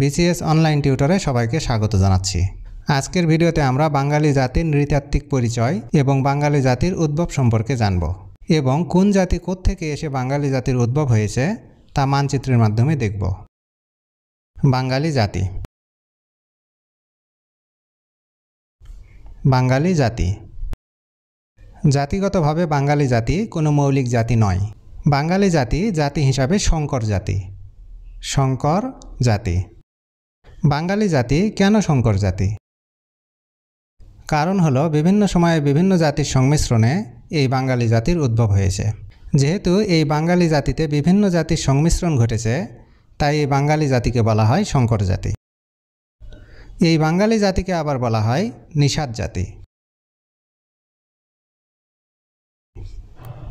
BCS online টিউটরে সবাইকে স্বাগত জানাচ্ছি আজকের ভিডিওতে আমরা বাঙালি জাতির নৃতাত্ত্বিক পরিচয় এবং বাঙালি জাতির উদ্ভব সম্পর্কে জানব এবং কোন জাতি থেকে এসে বাঙালি জাতির উদ্ভব হয়েছে তা মানচিত্রের মাধ্যমে দেখব বাঙালি জাতি বাঙালি জাতি জাতিগতভাবে বাঙালি জাতি কোনো মৌলিক জাতি নয় বাঙালি জাতি জাতি হিসাবে শঙ্কর জাতি শঙ্কর জাতি বাঙালি জাতি কেন সংকর জাতি কারণ হলো বিভিন্ন সময়ে বিভিন্ন জাতির সংমিশ্রণে এই বাঙালি জাতির উদ্ভব হয়েছে যেহেতু এই বাঙালি জাতিতে বিভিন্ন জাতির সংমিশ্রণ ঘটেছে তাই এই বাঙালি জাতিকে বলা হয় সংকর জাতি এই বাঙালি জাতিকে আবার বলা হয় নিষাদ জাতি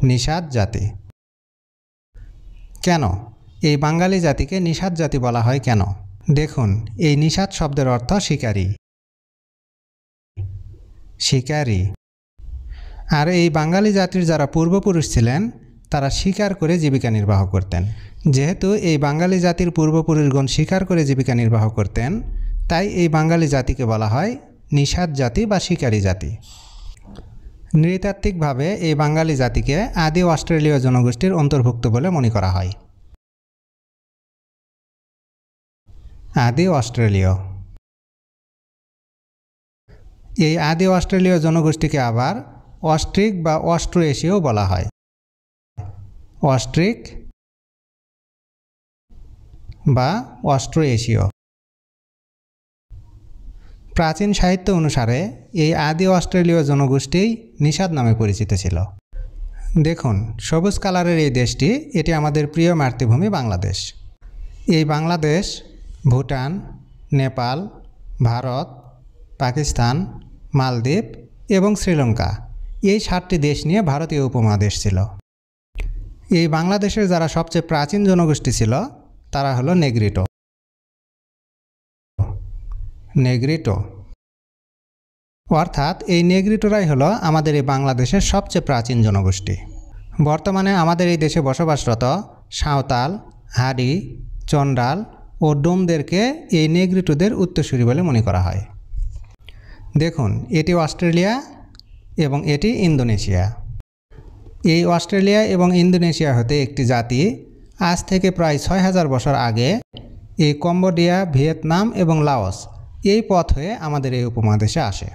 নিষাদ জাতি কেন এই বাঙালি জাতিকে নিষাদ জাতি বলা হয় কেন দেখুন এই নিষাদ শব্দের অর্থ শিকারী শিকারী আর এই বাঙালি জাতির যারা পূর্বপুরুষ ছিলেন তারা শিকার করে জীবিকা নির্বাহ করতেন যেহেতু এই বাঙালি জাতির পূর্বপুরুষগণ শিকার করে জীবিকা নির্বাহ করতেন তাই এই বাঙালি জাতিকে বলা হয় নিষাদ জাতি বা শিকারী জাতি নৃতাত্ত্বিকভাবে এই বাঙালি জাতিকে আদি অস্ট্রেলীয় জনগোষ্ঠীর অন্তর্ভুক্ত বলে মনে করা হয় আদি অস্ট্রেলীয় এই আদি অস্ট্রেলীয় জনগোষ্ঠীকে আবার অস্ট্রিক বা অস্ট্রো এশীয় বলা হয় অস্ট্রিক বা অস্ট্রো এশীয় প্রাচীন সাহিত্য অনুসারে এই আদি অস্ট্রেলীয় জনগোষ্ঠী নিষাদ নামে পরিচিত ছিল দেখুন সবুজ কালারের এই দেশটি এটি আমাদের প্রিয় মাতৃভূমি বাংলাদেশ এই বাংলাদেশ ভুটান নেপাল ভারত পাকিস্তান মালদ্বীপ এবং শ্রীলঙ্কা এই সাতটি দেশ নিয়ে ভারতীয় উপমহাদেশ ছিল এই বাংলাদেশের যারা সবচেয়ে প্রাচীন জনগোষ্ঠী ছিল তারা হলো নেগ্রিটো নেগ্রিটো অর্থাৎ এই নেগ্রিটোরাই হলো আমাদের এই বাংলাদেশের সবচেয়ে প্রাচীন জনগোষ্ঠী বর্তমানে আমাদের এই দেশে বসবাসরত সাঁওতাল হাড়ি চন্ডাল ও ডোমদেরকে এই নেগ্রিটোদের উত্তরসূরি বলে মনে করা হয় দেখুন এটি অস্ট্রেলিয়া এবং এটি ইন্দোনেশিয়া এই অস্ট্রেলিয়া এবং ইন্দোনেশিয়া হতে একটি জাতি আজ থেকে প্রায় ছয় হাজার বছর আগে এই কম্বোডিয়া ভিয়েতনাম এবং লাওস এই পথ হয়ে আমাদের এই উপমহাদেশে আসে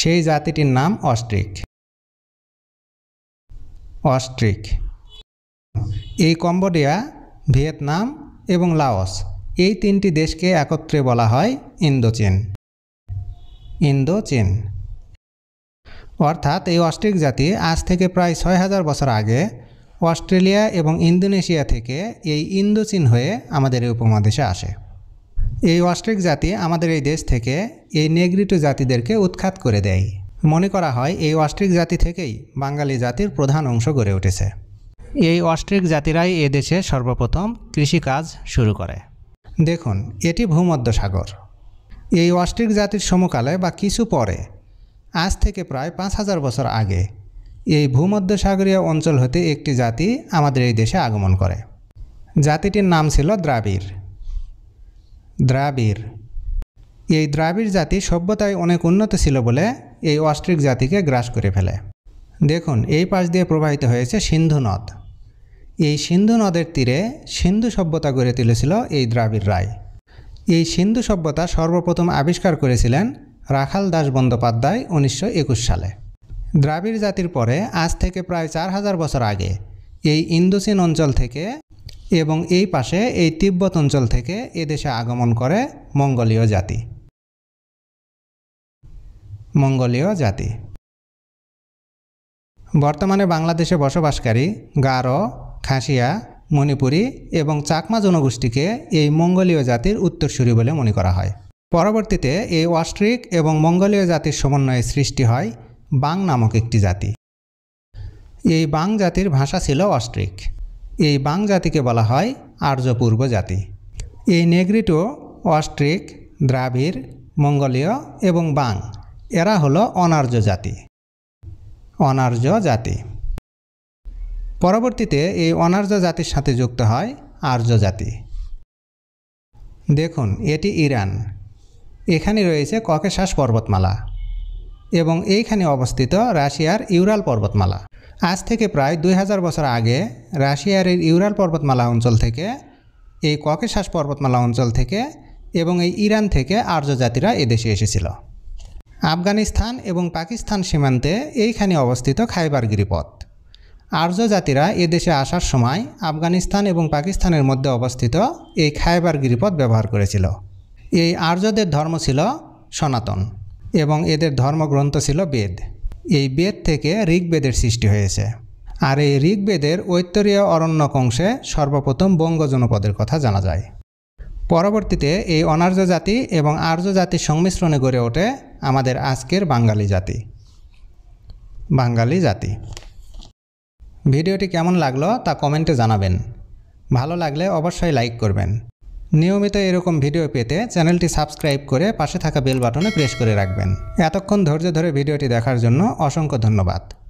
সেই জাতিটির নাম অস্ট্রিক অস্ট্রিক এই কম্বোডিয়া ভিয়েতনাম এবং লাওস এই তিনটি দেশকে একত্রে বলা হয় ইন্দোচীন ইন্দোচীন অর্থাৎ এই অস্ট্রিক জাতি আজ থেকে প্রায় ছয় হাজার বছর আগে অস্ট্রেলিয়া এবং ইন্দোনেশিয়া থেকে এই ইন্দোচীন হয়ে আমাদের এই উপমহাদেশে আসে এই অস্ট্রিক জাতি আমাদের এই দেশ থেকে এই নেগ্রিটো জাতিদেরকে উৎখাত করে দেয় মনে করা হয় এই অস্ট্রিক জাতি থেকেই বাঙালি জাতির প্রধান অংশ গড়ে উঠেছে এই অস্ট্রিক জাতিরাই এদেশে সর্বপ্রথম কৃষিকাজ শুরু করে দেখুন এটি ভূমধ্যসাগর এই অস্ট্রিক জাতির সমকালে বা কিছু পরে আজ থেকে প্রায় পাঁচ হাজার বছর আগে এই ভূমধ্যসাগরীয় অঞ্চল হতে একটি জাতি আমাদের এই দেশে আগমন করে জাতিটির নাম ছিল দ্রাবিড় দ্রাবিড় এই দ্রাবিড় জাতি সভ্যতায় অনেক উন্নত ছিল বলে এই অস্ট্রিক জাতিকে গ্রাস করে ফেলে দেখুন এই পাশ দিয়ে প্রবাহিত হয়েছে সিন্ধু নদ এই সিন্ধু নদের তীরে সিন্ধু সভ্যতা গড়ে তুলেছিল এই দ্রাবিড় রায় এই সিন্ধু সভ্যতা সর্বপ্রথম আবিষ্কার করেছিলেন রাখাল দাস বন্দ্যোপাধ্যায় উনিশশো সালে দ্রাবিড় জাতির পরে আজ থেকে প্রায় চার হাজার বছর আগে এই ইন্দোসিন অঞ্চল থেকে এবং এই পাশে এই তিব্বত অঞ্চল থেকে এদেশে আগমন করে মঙ্গোলীয় জাতি মঙ্গোলীয় জাতি বর্তমানে বাংলাদেশে বসবাসকারী গারো খাসিয়া মণিপুরী এবং চাকমা জনগোষ্ঠীকে এই মঙ্গোলীয় জাতির উত্তরসূরি বলে মনে করা হয় পরবর্তীতে এই অস্ট্রিক এবং মঙ্গলীয় জাতির সমন্বয়ে সৃষ্টি হয় বাং নামক একটি জাতি এই বাং জাতির ভাষা ছিল অস্ট্রিক এই বাং জাতিকে বলা হয় আর্যপূর্ব জাতি এই নেগ্রিটো অস্ট্রিক দ্রাবিড় মঙ্গলীয় এবং বাং এরা হলো অনার্য জাতি অনার্য জাতি পরবর্তীতে এই অনার্য জাতির সাথে যুক্ত হয় আর্য জাতি দেখুন এটি ইরান এখানে রয়েছে ককেশাস পর্বতমালা এবং এইখানে অবস্থিত রাশিয়ার ইউরাল পর্বতমালা আজ থেকে প্রায় দুই হাজার বছর আগে রাশিয়ার এই ইউরাল পর্বতমালা অঞ্চল থেকে এই ককেশাস পর্বতমালা অঞ্চল থেকে এবং এই ইরান থেকে আর্য জাতিরা এদেশে এসেছিল আফগানিস্তান এবং পাকিস্তান সীমান্তে এইখানে অবস্থিত খাইবার গিরিপথ আর্য জাতিরা এদেশে আসার সময় আফগানিস্তান এবং পাকিস্তানের মধ্যে অবস্থিত এই খায়বার গিরিপথ ব্যবহার করেছিল এই আর্যদের ধর্ম ছিল সনাতন এবং এদের ধর্মগ্রন্থ ছিল বেদ এই বেদ থেকে ঋগ্বেদের সৃষ্টি হয়েছে আর এই ঋগ্বেদের ঐত্তরীয় অরণ্য কংশে সর্বপ্রথম বঙ্গ জনপদের কথা জানা যায় পরবর্তীতে এই অনার্য জাতি এবং আর্য জাতির সংমিশ্রণে গড়ে ওঠে আমাদের আজকের বাঙালি জাতি বাঙালি জাতি ভিডিওটি কেমন লাগলো তা কমেন্টে জানাবেন ভালো লাগলে অবশ্যই লাইক করবেন নিয়মিত এরকম ভিডিও পেতে চ্যানেলটি সাবস্ক্রাইব করে পাশে থাকা বেল বাটনে প্রেস করে রাখবেন এতক্ষণ ধৈর্য ধরে ভিডিওটি দেখার জন্য অসংখ্য ধন্যবাদ